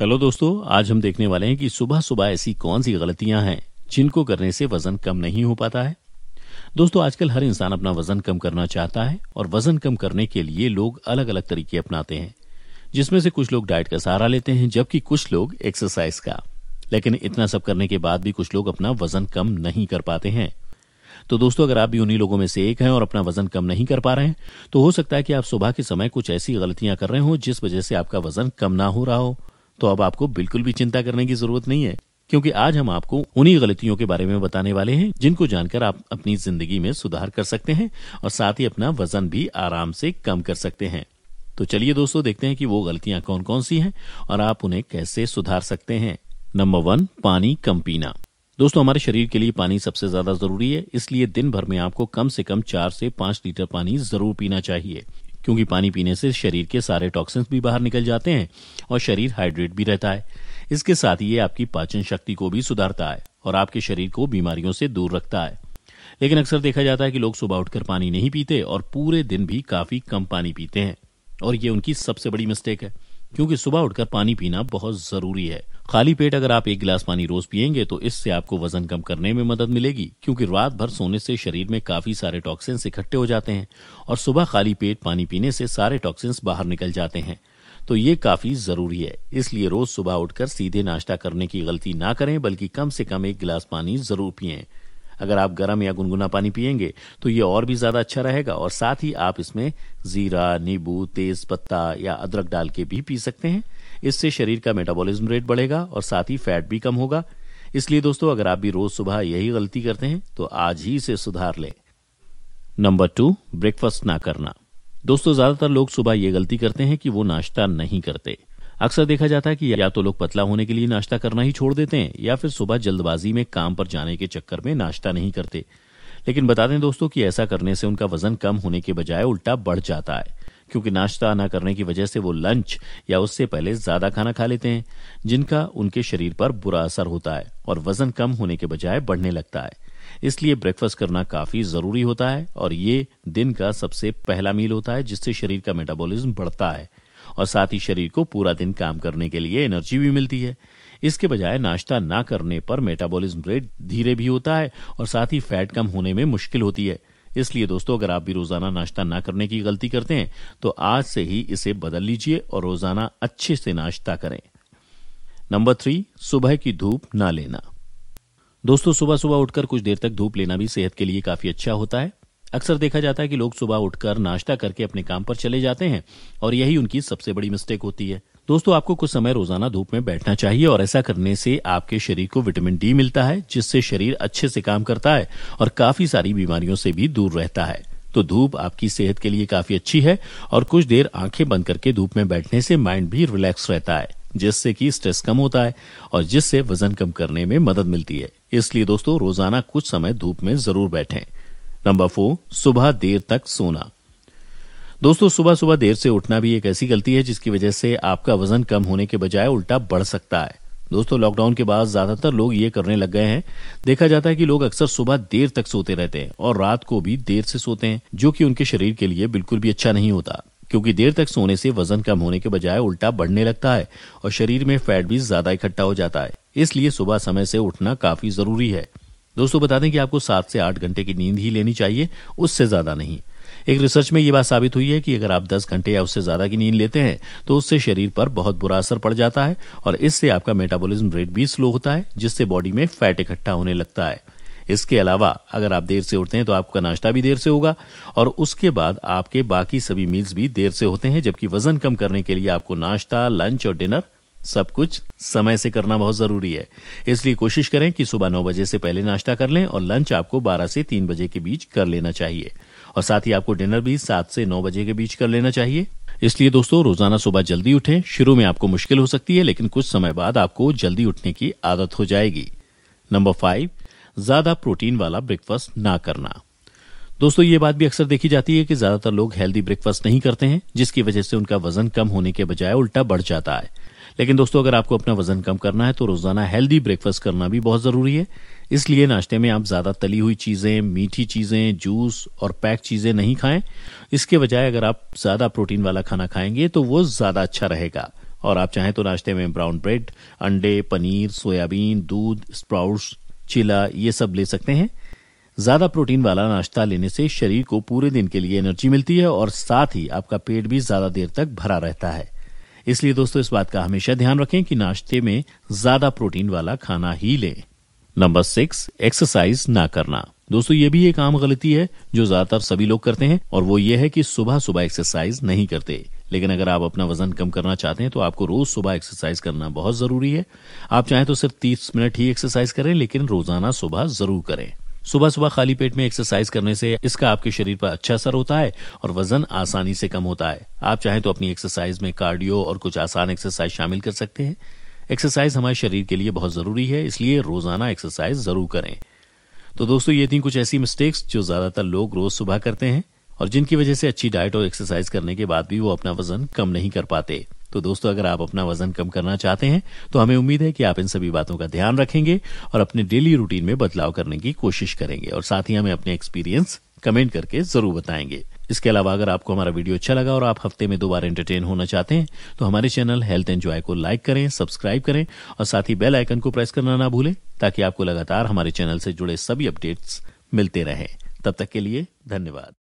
hello दोस्तों आज हम देखने वाले हैं कि सुबह सुबह ऐसी कौन सी गलतियां हैं जिनको करने से वजन कम नहीं हो पाता है दोस्तों आजकल हर इंसान अपना वजन कम करना चाहता है और वजन कम करने के लिए लोग अलग अलग तरीके अपनाते हैं जिसमें से कुछ लोग डाइट का सहारा लेते हैं जबकि कुछ लोग एक्सरसाइज का लेकिन इतना सब करने के बाद भी कुछ लोग अपना वजन कम नहीं कर पाते हैं तो दोस्तों अगर आप भी उन्हीं लोगों में से एक हैं और अपना वजन कम नहीं कर पा रहे हैं तो हो सकता है कि आप सुबह के समय कुछ ऐसी गलतियां कर रहे हो जिस वजह से आपका वजन कम ना हो रहा हो तो अब आपको बिल्कुल भी चिंता करने की जरूरत नहीं है क्योंकि आज हम आपको उन्हीं गलतियों के बारे में बताने वाले हैं जिनको जानकर आप अपनी जिंदगी में सुधार कर सकते हैं और साथ ही अपना वजन भी आराम से कम कर सकते हैं तो चलिए दोस्तों देखते हैं कि वो गलतियां कौन कौन सी हैं और आप उन्हें कैसे सुधार सकते हैं नंबर वन पानी कम पीना दोस्तों हमारे शरीर के लिए पानी सबसे ज्यादा जरूरी है इसलिए दिन भर में आपको कम से कम चार से पांच लीटर पानी जरूर पीना चाहिए क्योंकि पानी पीने से शरीर के सारे टॉक्सिन्स भी बाहर निकल जाते हैं और शरीर हाइड्रेट भी रहता है इसके साथ ही ये आपकी पाचन शक्ति को भी सुधारता है और आपके शरीर को बीमारियों से दूर रखता है लेकिन अक्सर देखा जाता है कि लोग सुबह उठकर पानी नहीं पीते और पूरे दिन भी काफी कम पानी पीते हैं और ये उनकी सबसे बड़ी मिस्टेक है क्योंकि सुबह उठकर पानी पीना बहुत जरूरी है खाली पेट अगर आप एक गिलास पानी रोज पियेंगे तो इससे आपको वजन कम करने में मदद मिलेगी क्योंकि रात भर सोने से शरीर में काफी सारे टॉक्सिन्स इकट्ठे हो जाते हैं और सुबह खाली पेट पानी पीने से सारे टॉक्सिन्स बाहर निकल जाते हैं तो ये काफी जरूरी है इसलिए रोज सुबह उठकर सीधे नाश्ता करने की गलती ना करें बल्कि कम से कम एक गिलास पानी जरूर पिएं अगर आप गर्म या गुनगुना पानी पियेंगे तो ये और भी ज़्यादा अच्छा रहेगा और साथ ही आप इसमें ज़ीरा नींबू तेज़ पत्ता या अदरक डाल के भी पी सकते हैं इससे शरीर का मेटाबॉलिज्म रेट बढ़ेगा और साथ ही फैट भी कम होगा इसलिए दोस्तों अगर आप भी रोज सुबह यही गलती करते हैं तो आज ही इसे सुधार लें नंबर टू ब्रेकफास्ट ना करना दोस्तों ज्यादातर लोग सुबह ये गलती करते हैं कि वो नाश्ता नहीं करते अक्सर देखा जाता है कि या तो लोग पतला होने के लिए नाश्ता करना ही छोड़ देते हैं या फिर सुबह जल्दबाजी में काम पर जाने के चक्कर में नाश्ता नहीं करते लेकिन बता दें दोस्तों कि ऐसा करने से उनका वजन कम होने के बजाय उल्टा बढ़ जाता है क्योंकि नाश्ता ना करने की वजह से वो लंच या उससे पहले ज्यादा खाना खा लेते हैं जिनका उनके शरीर पर बुरा असर होता है और वजन कम होने के बजाय बढ़ने लगता है इसलिए ब्रेकफास्ट करना काफी जरूरी होता है और ये दिन का सबसे पहला मील होता है जिससे शरीर का मेटाबॉलिज्म बढ़ता है और साथ ही शरीर को पूरा दिन काम करने के लिए एनर्जी भी मिलती है इसके बजाय नाश्ता ना करने पर मेटाबॉलिज्म रेट धीरे भी होता है और साथ ही फैट कम होने में मुश्किल होती है इसलिए दोस्तों अगर आप भी रोजाना नाश्ता ना करने की गलती करते हैं तो आज से ही इसे बदल लीजिए और रोजाना अच्छे से नाश्ता करें नंबर थ्री सुबह की धूप ना लेना दोस्तों सुबह सुबह उठकर कुछ देर तक धूप लेना भी सेहत के लिए काफी अच्छा होता है अक्सर देखा जाता है कि लोग सुबह उठकर नाश्ता करके अपने काम पर चले जाते हैं और यही उनकी सबसे बड़ी मिस्टेक होती है दोस्तों आपको कुछ समय रोजाना धूप में बैठना चाहिए और ऐसा करने से आपके शरीर को विटामिन डी मिलता है जिससे शरीर अच्छे से काम करता है और काफी सारी बीमारियों से भी दूर रहता है तो धूप आपकी सेहत के लिए काफी अच्छी है और कुछ देर आंखें बंद करके धूप में बैठने से माइंड भी रिलैक्स रहता है जिससे कि स्ट्रेस कम होता है और जिससे वजन कम करने में मदद मिलती है इसलिए दोस्तों रोजाना कुछ समय धूप में जरूर बैठें नंबर फोर सुबह देर तक सोना दोस्तों सुबह सुबह देर से उठना भी एक ऐसी गलती है जिसकी वजह से आपका वजन कम होने के बजाय उल्टा बढ़ सकता है दोस्तों लॉकडाउन के बाद ज्यादातर लोग ये करने लग गए हैं देखा जाता है कि लोग अक्सर सुबह देर तक सोते रहते हैं और रात को भी देर से सोते हैं जो कि उनके शरीर के लिए बिल्कुल भी अच्छा नहीं होता क्योंकि देर तक सोने से वजन कम होने के बजाय उल्टा बढ़ने लगता है और शरीर में फैट भी ज्यादा इकट्ठा हो जाता है इसलिए सुबह समय से उठना काफी जरूरी है दोस्तों बता दें कि आपको सात से आठ घंटे की नींद ही लेनी चाहिए उससे ज्यादा नहीं एक रिसर्च में यह बात साबित हुई है कि अगर आप 10 घंटे या उससे ज्यादा की नींद लेते हैं तो उससे शरीर पर बहुत बुरा असर पड़ जाता है और इससे आपका मेटाबॉलिज्म रेट भी स्लो होता है जिससे बॉडी में फैट इकट्ठा होने लगता है इसके अलावा अगर आप देर से उठते हैं तो आपका नाश्ता भी देर से होगा और उसके बाद आपके बाकी सभी मील्स भी देर से होते हैं जबकि वजन कम करने के लिए आपको नाश्ता लंच और डिनर सब कुछ समय से करना बहुत जरूरी है इसलिए कोशिश करें कि सुबह नौ बजे से पहले नाश्ता कर लें और लंच आपको बारह से तीन बजे के बीच कर लेना चाहिए और साथ ही आपको डिनर भी सात से नौ बजे के बीच कर लेना चाहिए इसलिए दोस्तों रोजाना सुबह जल्दी उठें शुरू में आपको मुश्किल हो सकती है लेकिन कुछ समय बाद आपको जल्दी उठने की आदत हो जाएगी नंबर फाइव ज्यादा प्रोटीन वाला ब्रेकफास्ट ना करना दोस्तों ये बात भी अक्सर देखी जाती है कि ज्यादातर लोग हेल्दी ब्रेकफास्ट नहीं करते हैं जिसकी वजह से उनका वजन कम होने के बजाय उल्टा बढ़ जाता है लेकिन दोस्तों अगर आपको अपना वजन कम करना है तो रोजाना हेल्दी ब्रेकफास्ट करना भी बहुत जरूरी है इसलिए नाश्ते में आप ज्यादा तली हुई चीजें मीठी चीजें जूस और पैक चीजें नहीं खाएं इसके बजाय अगर आप ज्यादा प्रोटीन वाला खाना खाएंगे तो वो ज्यादा अच्छा रहेगा और आप चाहें तो नाश्ते में ब्राउन ब्रेड अंडे पनीर सोयाबीन दूध स्प्राउट्स चिला ये सब ले सकते हैं ज्यादा प्रोटीन वाला नाश्ता लेने से शरीर को पूरे दिन के लिए एनर्जी मिलती है और साथ ही आपका पेट भी ज्यादा देर तक भरा रहता है इसलिए दोस्तों इस बात का हमेशा ध्यान रखें कि नाश्ते में ज्यादा प्रोटीन वाला खाना ही लें नंबर सिक्स एक्सरसाइज ना करना दोस्तों ये भी एक आम गलती है जो ज्यादातर सभी लोग करते हैं और वो ये है कि सुबह सुबह एक्सरसाइज नहीं करते लेकिन अगर आप अपना वजन कम करना चाहते हैं तो आपको रोज सुबह एक्सरसाइज करना बहुत जरूरी है आप चाहें तो सिर्फ तीस मिनट ही एक्सरसाइज करें लेकिन रोजाना सुबह जरूर करें सुबह सुबह खाली पेट में एक्सरसाइज करने से इसका आपके शरीर पर अच्छा असर होता है और वजन आसानी से कम होता है आप चाहें तो अपनी एक्सरसाइज में कार्डियो और कुछ आसान एक्सरसाइज शामिल कर सकते हैं एक्सरसाइज हमारे शरीर के लिए बहुत जरूरी है इसलिए रोजाना एक्सरसाइज जरूर करें तो दोस्तों ये थी कुछ ऐसी मिस्टेक्स जो ज्यादातर लोग रोज सुबह करते हैं और जिनकी वजह से अच्छी डाइट और एक्सरसाइज करने के बाद भी वो अपना वजन कम नहीं कर पाते तो दोस्तों अगर आप अपना वजन कम करना चाहते हैं तो हमें उम्मीद है कि आप इन सभी बातों का ध्यान रखेंगे और अपने डेली रूटीन में बदलाव करने की कोशिश करेंगे और साथ ही हमें अपने एक्सपीरियंस कमेंट करके जरूर बताएंगे इसके अलावा अगर आपको हमारा वीडियो अच्छा लगा और आप हफ्ते में दो बार एंटरटेन होना चाहते हैं तो हमारे चैनल हेल्थ एंजॉय को लाइक करें सब्सक्राइब करें और साथ ही बेल आइकन को प्रेस करना ना भूलें ताकि आपको लगातार हमारे चैनल से जुड़े सभी अपडेट्स मिलते रहें तब तक के लिए धन्यवाद